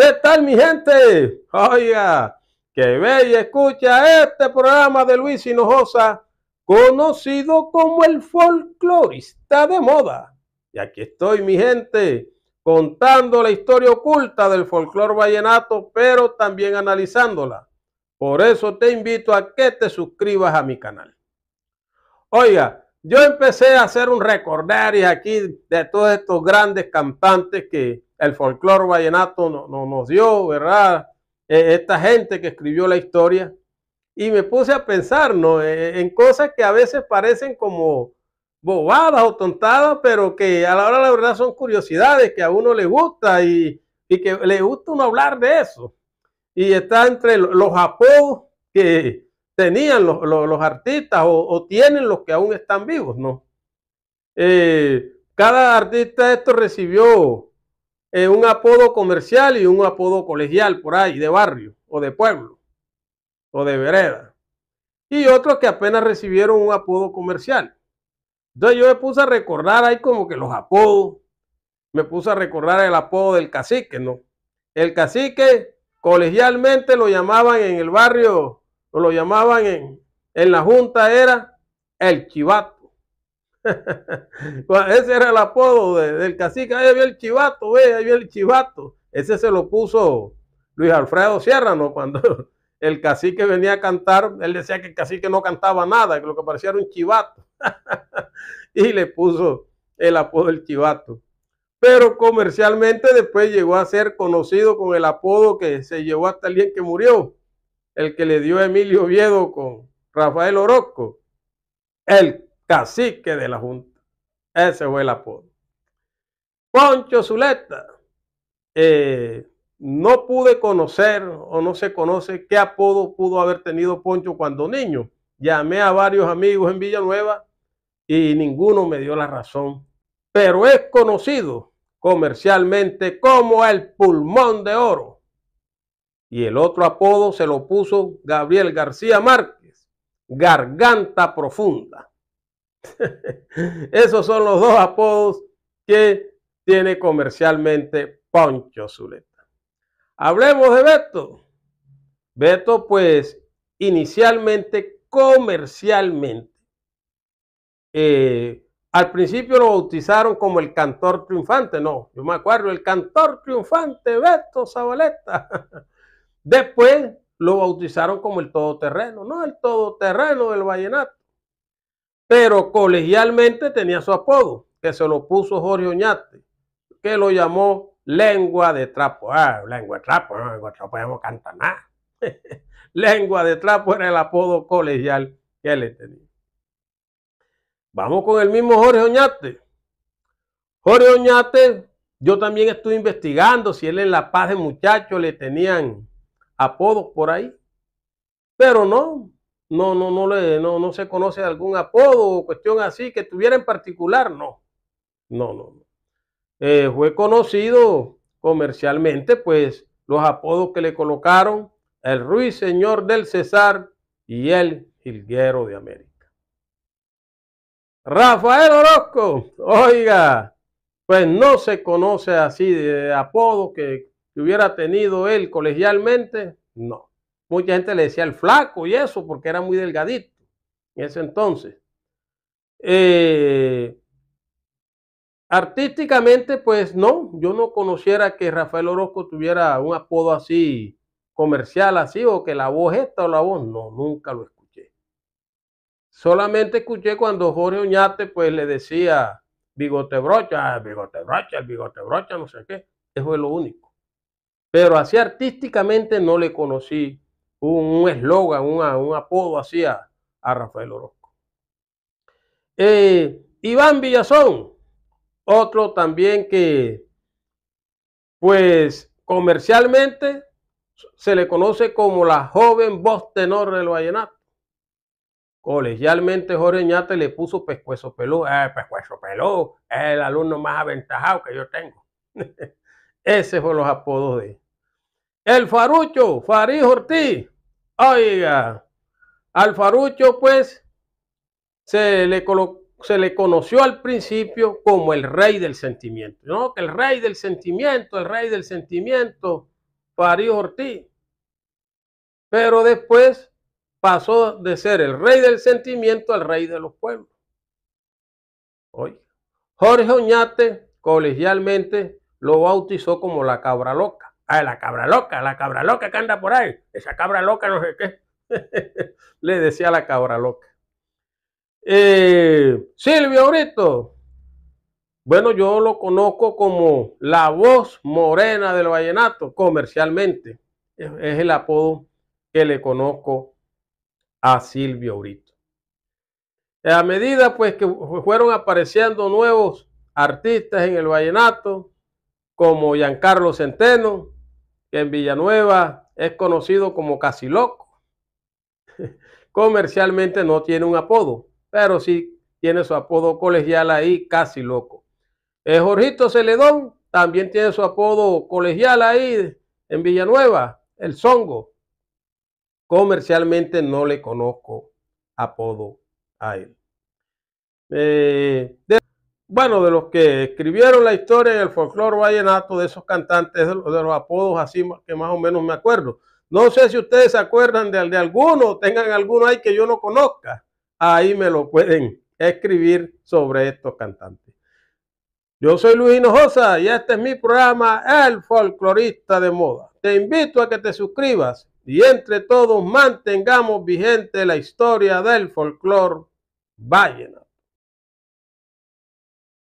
¿Qué tal, mi gente? Oiga, que ve y escucha este programa de Luis Hinojosa, conocido como el folclorista de moda. Y aquí estoy, mi gente, contando la historia oculta del folclor vallenato, pero también analizándola. Por eso te invito a que te suscribas a mi canal. Oiga, yo empecé a hacer un y aquí de todos estos grandes cantantes que el folclore vallenato no, nos dio, ¿verdad? E, esta gente que escribió la historia. Y me puse a pensar, ¿no? E, e, en cosas que a veces parecen como bobadas o tontadas, pero que a la hora la verdad son curiosidades que a uno le gusta y, que le gusta uno hablar de eso. Y está entre los apodos que tenían los, artistas o, tienen los que aún están vivos, ¿no? Eh, cada artista esto recibió eh, un apodo comercial y un apodo colegial por ahí, de barrio o de pueblo o de vereda. Y otros que apenas recibieron un apodo comercial. Entonces yo me puse a recordar ahí como que los apodos. Me puse a recordar el apodo del cacique, ¿no? El cacique colegialmente lo llamaban en el barrio, o lo llamaban en, en la junta, era el chivato. Ese era el apodo del cacique. Ahí había el chivato, ve, ahí había el chivato. Ese se lo puso Luis Alfredo Sierra, ¿no? Cuando el cacique venía a cantar, él decía que el cacique no cantaba nada, que lo que parecía era un chivato. y le puso el apodo del chivato. Pero comercialmente después llegó a ser conocido con el apodo que se llevó hasta el que murió, el que le dio Emilio Oviedo con Rafael Orozco, el cacique de la Junta. Ese fue el apodo. Poncho Zuleta, eh, no pude conocer o no se conoce qué apodo pudo haber tenido Poncho cuando niño. Llamé a varios amigos en Villanueva y ninguno me dio la razón. Pero es conocido comercialmente como el pulmón de oro. Y el otro apodo se lo puso Gabriel García Márquez, garganta profunda. Esos son los dos apodos que tiene comercialmente Poncho Zuleta. Hablemos de Beto. Beto, pues, inicialmente, comercialmente, eh, al principio lo bautizaron como el cantor triunfante, no, yo me acuerdo, el cantor triunfante Beto Zabaleta. Después lo bautizaron como el todoterreno, no el todoterreno del vallenato pero colegialmente tenía su apodo, que se lo puso Jorge Oñate, que lo llamó lengua de trapo. Ah, lengua de trapo, no, lengua de trapo, ya no nada. lengua de trapo era el apodo colegial que le tenía. Vamos con el mismo Jorge Oñate. Jorge Oñate, yo también estuve investigando si él en La Paz de muchachos le tenían apodos por ahí. Pero no, no, no, no, le, no, no se conoce algún apodo o cuestión así que tuviera en particular, no. No, no, no. Eh, fue conocido comercialmente, pues, los apodos que le colocaron el ruiseñor del César y el jilguero de América. Rafael Orozco, oiga, pues no se conoce así de apodo que hubiera tenido él colegialmente, no. Mucha gente le decía el flaco y eso, porque era muy delgadito en ese entonces. Eh, artísticamente, pues no, yo no conociera que Rafael Orozco tuviera un apodo así, comercial así, o que la voz esta o la voz, no, nunca lo escuché. Solamente escuché cuando Jorge Oñate, pues le decía bigote brocha, bigote brocha, bigote brocha, no sé qué, eso es lo único. Pero así artísticamente no le conocí un eslogan, un, apodo así a, Rafael Orozco. Eh, Iván Villazón, otro también que, pues comercialmente se le conoce como la joven voz tenor del vallenato. Colegialmente Jorge le puso pescuezo pelú, eh, es el alumno más aventajado que yo tengo. Ese fue los apodos de él. El Farucho, Farís Ortiz, Oiga, al Farucho pues se le, se le conoció al principio como el rey del sentimiento, ¿no? El rey del sentimiento, el rey del sentimiento, parió Ortiz. Pero después pasó de ser el rey del sentimiento al rey de los pueblos. Oiga, Jorge Oñate colegialmente lo bautizó como la cabra loca. Ah, la cabra loca, la cabra loca que anda por ahí. Esa cabra loca no sé qué. Le decía la cabra loca. Eh, Silvio Orito Bueno, yo lo conozco como la voz morena del vallenato, comercialmente. Es, el apodo que le conozco a Silvio Orito A medida pues que fueron apareciendo nuevos artistas en el vallenato, como Giancarlo Centeno, en Villanueva es conocido como Casi Loco. Comercialmente no tiene un apodo, pero sí tiene su apodo colegial ahí, Casi Loco. Es eh, Jorgito Celedón también tiene su apodo colegial ahí en Villanueva, el Zongo. Comercialmente no le conozco apodo a él. Eh, de bueno, de los que escribieron la historia en el folclore vallenato, de esos cantantes, de los, apodos así que más o menos me acuerdo. No sé si ustedes se acuerdan de, de alguno, tengan alguno ahí que yo no conozca. Ahí me lo pueden escribir sobre estos cantantes. Yo soy Luis Hinojosa y este es mi programa El Folclorista de Moda. Te invito a que te suscribas y entre todos mantengamos vigente la historia del folclore vallenato.